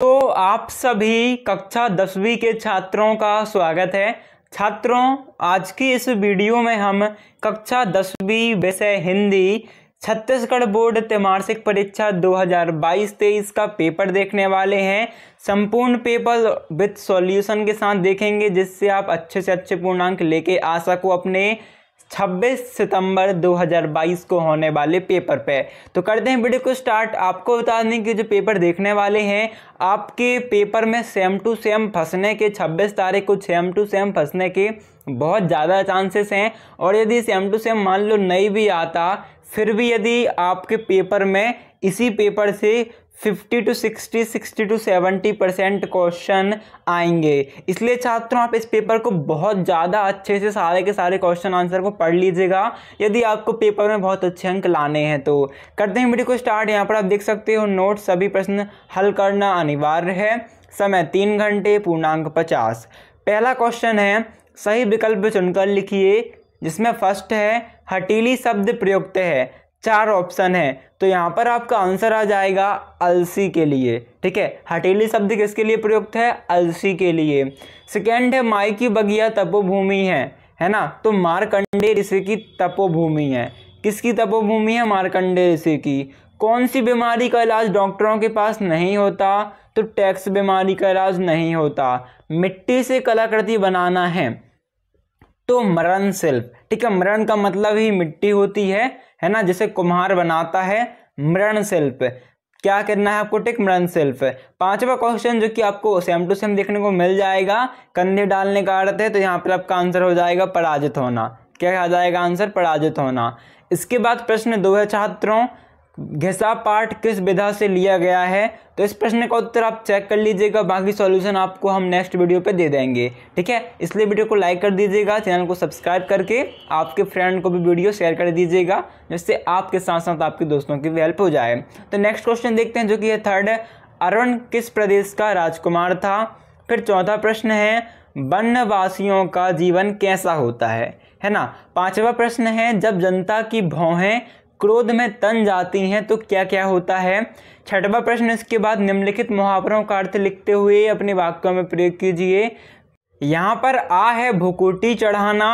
तो आप सभी कक्षा दसवीं के छात्रों का स्वागत है छात्रों आज की इस वीडियो में हम कक्षा दसवीं विषय हिंदी छत्तीसगढ़ बोर्ड त्रैमासिक परीक्षा 2022-23 का पेपर देखने वाले हैं संपूर्ण पेपर विथ सॉल्यूशन के साथ देखेंगे जिससे आप अच्छे से अच्छे पूर्णांक लेके आ सको अपने 26 सितंबर 2022 को होने वाले पेपर पे तो करते हैं वीडियो को स्टार्ट आपको बता दें कि जो पेपर देखने वाले हैं आपके पेपर में सेम टू सेम फंसने के 26 तारीख को सेम टू सेम फंसने के बहुत ज़्यादा चांसेस हैं और यदि सेम टू सेम मान लो नहीं भी आता फिर भी यदि आपके पेपर में इसी पेपर से fifty two sixty sixty two seventy percent question आएंगे इसलिए छात्रों आप इस पेपर को बहुत ज़्यादा अच्छे से सारे के सारे क्वेश्चन आंसर को पढ़ लीजिएगा यदि आपको पेपर में बहुत अच्छे अंक लाने हैं तो करते हैं वीडियो को स्टार्ट यहाँ पर आप देख सकते हो नोट सभी प्रश्न हल करना अनिवार्य है समय तीन घंटे पूर्णांक पचास पहला क्वेश्चन है सही विकल्प चुनकर लिखिए जिसमें फर्स्ट है हटीली शब्द प्रयुक्त है चार ऑप्शन है तो यहाँ पर आपका आंसर आ जाएगा अलसी के लिए ठीक है हटेली शब्द किसके लिए प्रयुक्त है अलसी के लिए सेकेंड है माई की बगिया तपोभूमि है है ना तो मारकंडे ऋषि की तपोभूमि है किसकी तपोभूमि है मारकंडे ऋषि की कौन सी बीमारी का इलाज डॉक्टरों के पास नहीं होता तो टैक्स बीमारी का इलाज नहीं होता मिट्टी से कलाकृति बनाना है तो मरण शिल्प ठीक है मरण का मतलब ही मिट्टी होती है है ना जिसे कुम्हार बनाता है मरण शिल्प क्या करना है आपको टिक मरण शिल्प पांचवा क्वेश्चन जो कि आपको सेम टू सेम देखने को मिल जाएगा कंधे डालने का अर्थ है तो यहाँ पर आपका आंसर हो जाएगा पराजित होना क्या आ जाएगा आंसर पराजित होना इसके बाद प्रश्न दो है छात्रों घिसा पाठ किस विधा से लिया गया है तो इस प्रश्न का उत्तर आप चेक कर लीजिएगा बाकी सॉल्यूशन आपको हम नेक्स्ट वीडियो पे दे देंगे ठीक है इसलिए वीडियो को लाइक कर दीजिएगा चैनल को सब्सक्राइब करके आपके फ्रेंड को भी वीडियो शेयर कर दीजिएगा जिससे आपके साथ साथ आपके दोस्तों की भी हेल्प हो जाए तो नेक्स्ट क्वेश्चन देखते हैं जो कि है थर्ड है अरुण किस प्रदेश का राजकुमार था फिर चौथा प्रश्न है वनवासियों का जीवन कैसा होता है है ना पांचवा प्रश्न है जब जनता की भौहें क्रोध में तन जाती हैं तो क्या क्या होता है छठवा प्रश्न इसके बाद निम्नलिखित मुहावरों का अर्थ लिखते हुए अपने वाक्यों में प्रयोग कीजिए यहाँ पर आ है भुकुटी चढ़ाना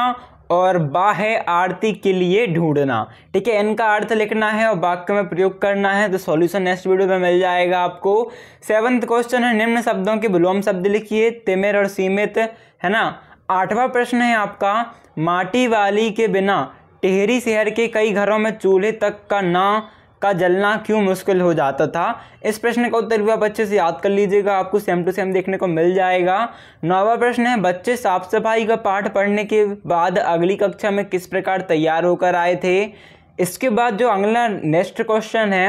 और बा है आरती के लिए ढूंढना ठीक है इनका अर्थ लिखना है और वाक्य में प्रयोग करना है तो सॉल्यूशन नेक्स्ट वीडियो में मिल जाएगा आपको सेवंथ क्वेश्चन है निम्न शब्दों के विलोम शब्द लिखिए तिमिर और सीमित है ना आठवां प्रश्न है आपका माटी वाली के बिना टिहरी शहर के कई घरों में चूल्हे तक का ना का जलना क्यों मुश्किल हो जाता था इस प्रश्न का उत्तर भी आप अच्छे से याद कर लीजिएगा आपको सेम टू सेम देखने को मिल जाएगा नौवा प्रश्न है बच्चे साफ सफाई का पाठ पढ़ने के बाद अगली कक्षा में किस प्रकार तैयार होकर आए थे इसके बाद जो अगला नेक्स्ट क्वेश्चन है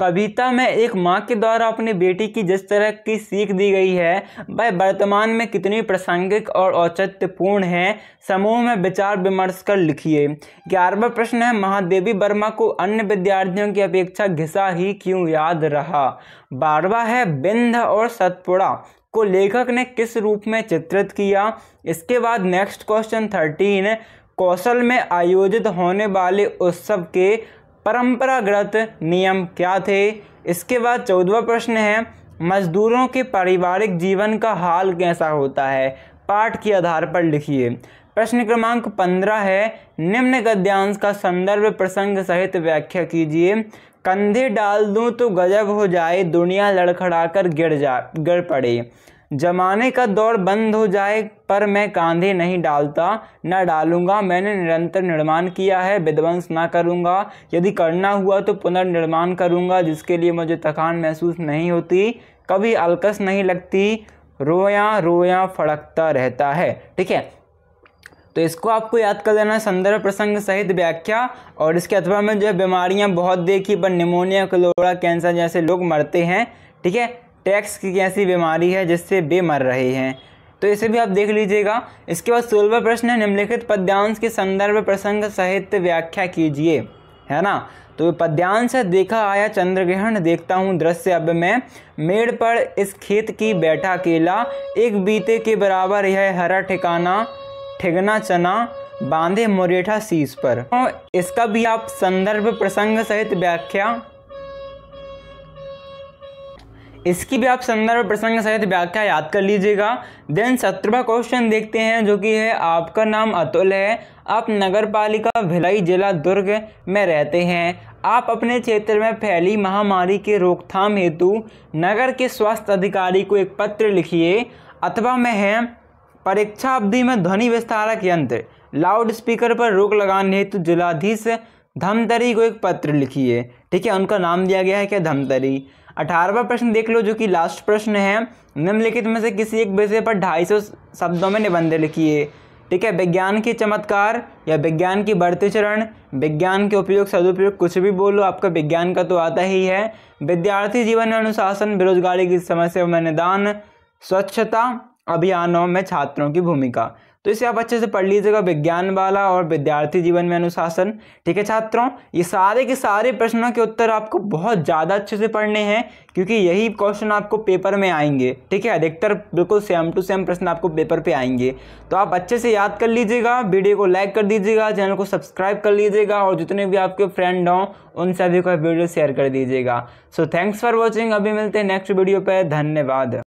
कविता में एक माँ के द्वारा अपनी बेटी की जिस तरह की सीख दी गई है वह वर्तमान में कितनी प्रासंगिक और औचित्यपूर्ण है समूह में विचार विमर्श कर लिखिए ग्यारहवा प्रश्न है महादेवी वर्मा को अन्य विद्यार्थियों की अपेक्षा घिसा ही क्यों याद रहा बारवा है बिंध और सतपुड़ा को लेखक ने किस रूप में चित्रित किया इसके बाद नेक्स्ट क्वेश्चन थर्टीन कौशल में आयोजित होने वाले उत्सव के परंपरागत नियम क्या थे इसके बाद चौदवा प्रश्न है मजदूरों के पारिवारिक जीवन का हाल कैसा होता है पाठ के आधार पर लिखिए प्रश्न क्रमांक पंद्रह है निम्न गद्यांश का संदर्भ प्रसंग सहित व्याख्या कीजिए कंधे डाल दूं तो गजब हो जाए दुनिया लड़खड़ाकर गिर जा गिर पड़े जमाने का दौर बंद हो जाए पर मैं कांधे नहीं डालता न डालूंगा मैंने निरंतर निर्माण किया है विध्वंस ना करूंगा यदि करना हुआ तो पुनर्निर्माण करूंगा जिसके लिए मुझे थकान महसूस नहीं होती कभी अलकस नहीं लगती रोया रोया फड़कता रहता है ठीक है तो इसको आपको याद कर लेना संदर्भ प्रसंग सहित व्याख्या और इसके अथवा में जो है बीमारियाँ बहुत देखी पर निमोनिया क्लोरा कैंसर जैसे लोग मरते हैं ठीक है टैक्स की ऐसी बीमारी है जिससे वे मर रहे हैं तो इसे भी आप देख लीजिएगा इसके बाद सोलवा प्रश्न है निम्नलिखित पद्यांश के संदर्भ प्रसंग सहित व्याख्या कीजिए है ना तो पद्यांश है देखा आया चंद्र ग्रहण देखता हूँ दृश्य अब मैं मेड़ पर इस खेत की बैठा केला एक बीते के बराबर यह हरा ठिकाना ठिगना चना बांधे मोरेठा शीश पर इसका भी आप संदर्भ प्रसंग सहित व्याख्या इसकी भी आप संदर्भ प्रसंग सहित व्याख्या याद कर लीजिएगा देन सत्रवा क्वेश्चन देखते हैं जो कि है आपका नाम अतुल है आप नगर पालिका भिलाई जिला दुर्ग में रहते हैं आप अपने क्षेत्र में फैली महामारी के रोकथाम हेतु नगर के स्वास्थ्य अधिकारी को एक पत्र लिखिए अथवा में है परीक्षा अवधि में ध्वनि विस्तारक यंत्र लाउड स्पीकर पर रोक लगाने हेतु जिलाधीश धमतरी को एक पत्र लिखिए ठीक है उनका नाम दिया गया है क्या धमतरी अठारहवा प्रश्न देख लो जो कि लास्ट प्रश्न है निम्नलिखित में से किसी एक विषय पर ढाई सौ शब्दों में निबंध लिखिए ठीक है विज्ञान के चमत्कार या विज्ञान की बढ़ते चरण विज्ञान के उपयोग सदुपयोग कुछ भी बोलो आपका विज्ञान का तो आता ही है विद्यार्थी जीवन में अनुशासन बेरोजगारी की समस्या में निदान स्वच्छता अभियानों में छात्रों की भूमिका तो इसे आप अच्छे से पढ़ लीजिएगा विज्ञान वाला और विद्यार्थी जीवन में अनुशासन ठीक है छात्रों ये सारे के सारे प्रश्नों के उत्तर आपको बहुत ज़्यादा अच्छे से पढ़ने हैं क्योंकि यही क्वेश्चन आपको पेपर में आएंगे ठीक है अधिकतर बिल्कुल सेम टू सेम प्रश्न आपको पेपर पे आएंगे तो आप अच्छे से याद कर लीजिएगा वीडियो को लाइक कर दीजिएगा चैनल को सब्सक्राइब कर लीजिएगा और जितने भी आपके फ्रेंड हों उन सभी को वीडियो शेयर कर दीजिएगा सो थैंक्स फॉर वॉचिंग अभी मिलते हैं नेक्स्ट वीडियो पर धन्यवाद